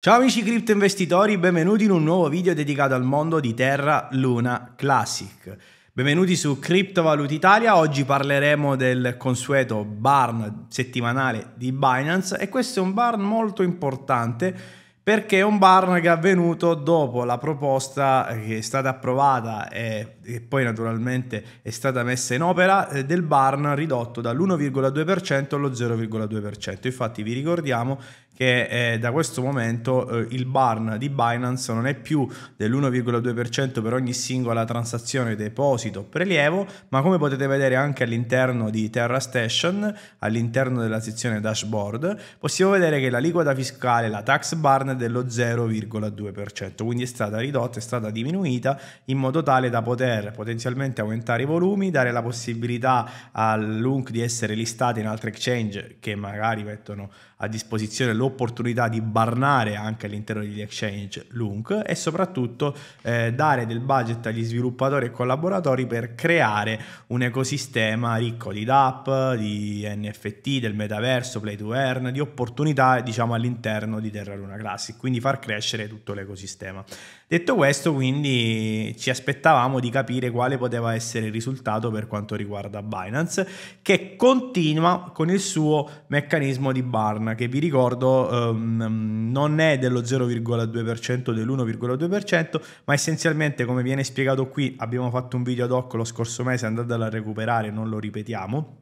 Ciao amici criptoinvestitori, benvenuti in un nuovo video dedicato al mondo di Terra Luna Classic. Benvenuti su Cryptovaluta Italia, oggi parleremo del consueto barn settimanale di Binance e questo è un barn molto importante perché è un barn che è avvenuto dopo la proposta che è stata approvata e, e poi naturalmente è stata messa in opera eh, del barn ridotto dall'1,2% allo 0,2%. Infatti vi ricordiamo che eh, da questo momento eh, il barn di Binance non è più dell'1,2% per ogni singola transazione deposito prelievo, ma come potete vedere anche all'interno di Terra Station, all'interno della sezione dashboard, possiamo vedere che l'aliquota fiscale, la tax barn è dello 0,2%, quindi è stata ridotta, è stata diminuita in modo tale da poter potenzialmente aumentare i volumi, dare la possibilità all'UNC di essere listati in altri exchange che magari mettono a disposizione l'opportunità di barnare anche all'interno degli exchange l'UNC e soprattutto eh, dare del budget agli sviluppatori e collaboratori per creare un ecosistema ricco di DAP, di NFT, del metaverso, play to earn, di opportunità diciamo all'interno di Terra Luna Classic, quindi far crescere tutto l'ecosistema. Detto questo quindi ci aspettavamo di capire quale poteva essere il risultato per quanto riguarda Binance che continua con il suo meccanismo di barn Ethereum, che vi ricordo um, non è dello 0,2% dell'1,2%, ma essenzialmente come viene spiegato qui, abbiamo fatto un video ad hoc lo scorso mese, andatelo a recuperare, non lo ripetiamo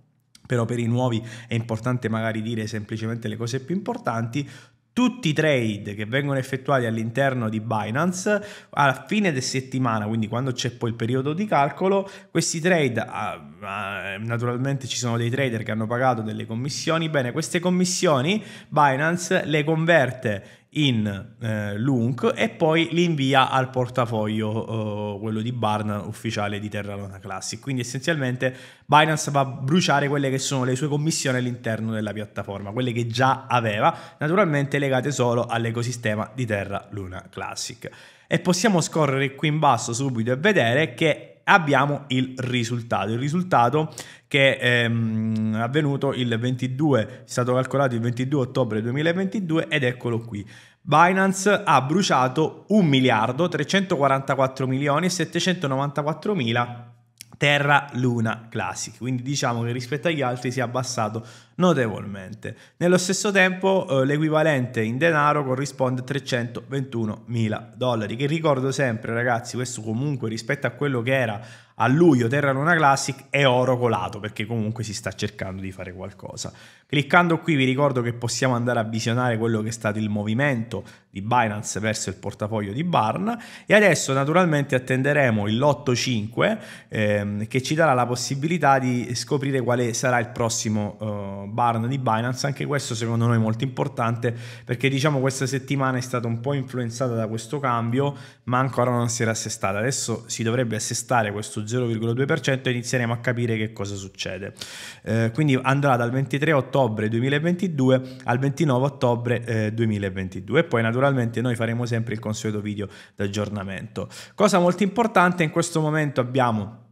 però per i nuovi è importante magari dire semplicemente le cose più importanti, tutti i trade che vengono effettuati all'interno di Binance alla fine del settimana, quindi quando c'è poi il periodo di calcolo, questi trade, ah, eh, naturalmente ci sono dei trader che hanno pagato delle commissioni, bene, queste commissioni Binance le converte in eh, Lunk e poi li invia al portafoglio, eh, quello di Barn, ufficiale di Terra Luna Classic. Quindi essenzialmente Binance va a bruciare quelle che sono le sue commissioni all'interno della piattaforma, quelle che già aveva, naturalmente legate solo all'ecosistema di Terra Luna Classic. E possiamo scorrere qui in basso subito e vedere che abbiamo il risultato. Il risultato che ehm, è avvenuto il 22, è stato calcolato il 22 ottobre 2022 ed eccolo qui. Binance ha bruciato 1 miliardo 344 milioni e 794 mila Terra Luna Classic, quindi diciamo che rispetto agli altri si è abbassato notevolmente. Nello stesso tempo eh, l'equivalente in denaro corrisponde a 321 mila dollari, che ricordo sempre ragazzi, questo comunque rispetto a quello che era a luglio Terra Luna Classic è oro colato perché comunque si sta cercando di fare qualcosa. Cliccando qui vi ricordo che possiamo andare a visionare quello che è stato il movimento di Binance verso il portafoglio di Barn e adesso naturalmente attenderemo il lotto 5 ehm, che ci darà la possibilità di scoprire quale sarà il prossimo eh, Barn di Binance, anche questo secondo noi è molto importante perché diciamo questa settimana è stata un po' influenzata da questo cambio ma ancora non si era assestata, adesso si dovrebbe assestare questo 0,2% e inizieremo a capire che cosa succede. Eh, quindi andrà dal 23 ottobre 2022 al 29 ottobre eh, 2022 e poi naturalmente naturalmente noi faremo sempre il consueto video d'aggiornamento. Cosa molto importante, in questo momento abbiamo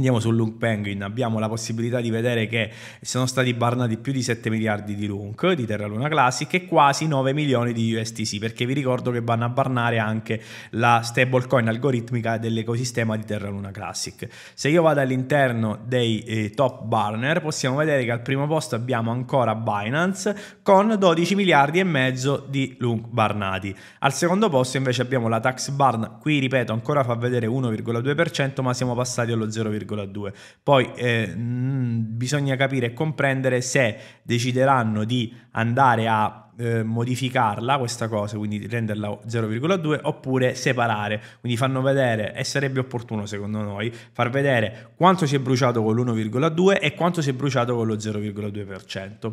Andiamo su Lunk Penguin, abbiamo la possibilità di vedere che sono stati barnati più di 7 miliardi di Lunk di Terra Luna Classic e quasi 9 milioni di USTC, perché vi ricordo che vanno a barnare anche la stablecoin algoritmica dell'ecosistema di Terra Luna Classic. Se io vado all'interno dei eh, top barner, possiamo vedere che al primo posto abbiamo ancora Binance con 12 miliardi e mezzo di Lunk barnati. Al secondo posto invece abbiamo la tax barn, qui ripeto ancora fa vedere 1,2%, ma siamo passati allo 0,5%. 1,2. Poi eh, mh, mm, bisogna capire e comprendere se decideranno di andare a eh, modificarla questa cosa, quindi renderla 0,2 oppure separare, quindi fanno vedere e sarebbe opportuno secondo noi far vedere quanto si è bruciato con l'1,2 e quanto si è bruciato con lo 0,2%.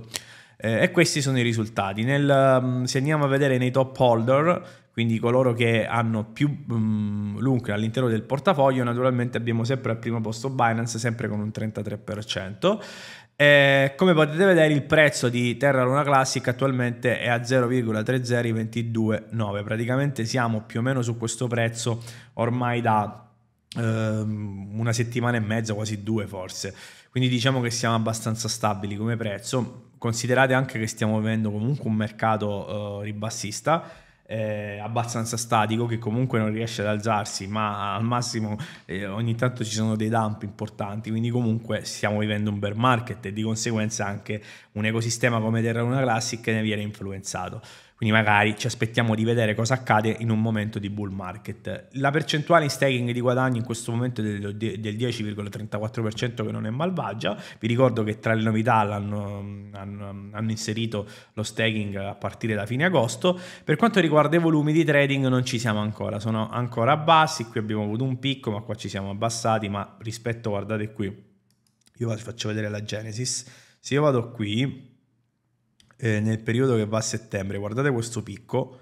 Eh, e questi sono i risultati. Nel, mm, se andiamo a vedere nei top holder, quindi coloro che hanno più um, mm, lunga all'interno del portafoglio, naturalmente abbiamo sempre al primo posto Binance, sempre con un 33%. E eh, come potete vedere il prezzo di Terra Luna Classic attualmente è a 0,30229, praticamente siamo più o meno su questo prezzo ormai da ehm, una settimana e mezza, quasi due forse. Quindi diciamo che siamo abbastanza stabili come prezzo. Considerate anche che stiamo vivendo comunque un mercato eh, ribassista. Eh, abbastanza statico che comunque non riesce ad alzarsi ma al massimo eh, ogni tanto ci sono dei dump importanti quindi comunque stiamo vivendo un bear market e di conseguenza anche un ecosistema come Terra Luna Classic ne viene influenzato quindi magari ci aspettiamo di vedere cosa accade in un momento di bull market. La percentuale in staking di guadagno in questo momento è del, 10,34% che non è malvagia. Vi ricordo che tra le novità mm, hanno, mm, hanno inserito lo staking a partire da fine agosto. Per quanto riguarda i volumi di trading non ci siamo ancora, sono ancora bassi. Qui abbiamo avuto un picco ma qua ci siamo abbassati. Ma rispetto, guardate qui, io vi faccio vedere la Genesis. Se io vado qui eh, nel periodo che va a settembre. Guardate questo picco,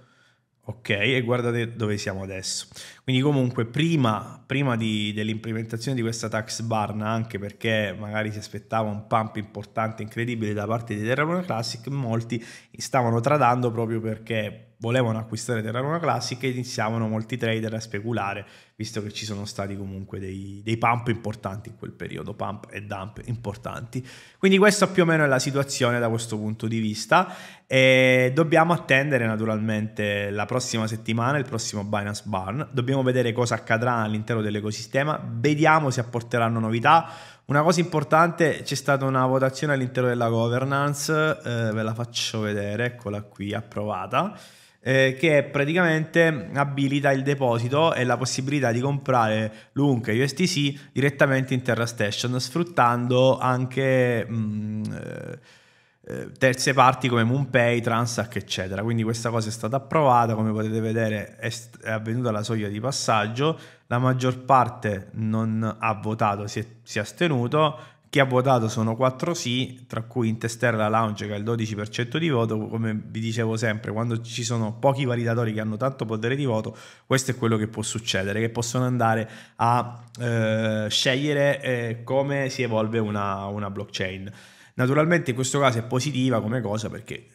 ok? E guardate dove siamo adesso. Quindi comunque prima, prima di, dell'implementazione di questa tax barna, anche perché magari si aspettava un pump importante, incredibile da parte di Terra Classic, molti stavano tradando proprio perché volevano acquistare Terra Classic e iniziavano molti trader a speculare visto che ci sono stati comunque dei, dei pump importanti in quel periodo, pump e dump importanti. Quindi questa più o meno è la situazione da questo punto di vista e dobbiamo attendere naturalmente la prossima settimana, il prossimo Binance Barn, dobbiamo vedere cosa accadrà all'interno dell'ecosistema, vediamo se apporteranno novità. Una cosa importante, c'è stata una votazione all'interno della governance, eh, ve la faccio vedere, eccola qui, approvata eh, che praticamente abilita il deposito e la possibilità di comprare l'UNC e USTC direttamente in Terra Station, sfruttando anche... Mh, mm, eh, eh, terze parti come Moonpay, Transac, eccetera. Quindi questa cosa è stata approvata, come potete vedere è, avvenuta la soglia di passaggio, la maggior parte non ha votato, si è, si è astenuto, chi ha votato sono 4 sì, tra cui Intesterra Lounge che ha il 12% di voto. Come vi dicevo sempre, quando ci sono pochi validatori che hanno tanto potere di voto, questo è quello che può succedere, che possono andare a eh, scegliere eh, come si evolve una, una blockchain. Naturalmente in questo caso è positiva come cosa perché eh,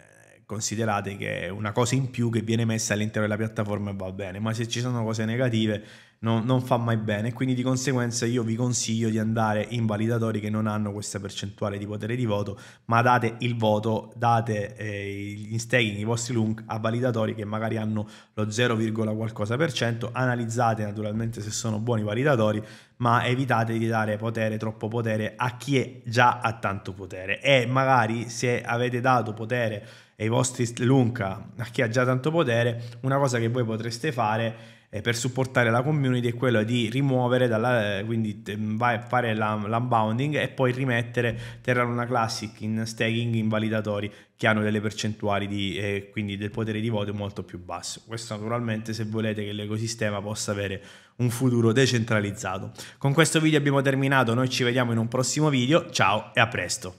considerate che è una cosa in più che viene messa all'interno della piattaforma e va bene, ma se ci sono cose negative non, non fa mai bene. Quindi di conseguenza io vi consiglio di andare in validatori che non hanno questa percentuale di potere di voto, ma date il voto, date eh, gli staking, i vostri LUNC a validatori che magari hanno lo 0, qualcosa per cento. Analizzate naturalmente se sono buoni validatori, ma evitate di dare potere, troppo potere a chi è già ha tanto potere. E magari se avete dato potere ai vostri LUNC a chi ha già tanto potere, una cosa che voi potreste fare è per supportare la community è quello di rimuovere, dalla, eh, quindi mm, vai a fare l'unbounding e poi rimettere Terra Classic in staking in validatori che hanno delle percentuali di, eh, quindi del potere di voto molto più basso. Questo naturalmente se volete che l'ecosistema possa avere un futuro decentralizzato. Con questo video abbiamo terminato, noi ci vediamo in un prossimo video, ciao e a presto!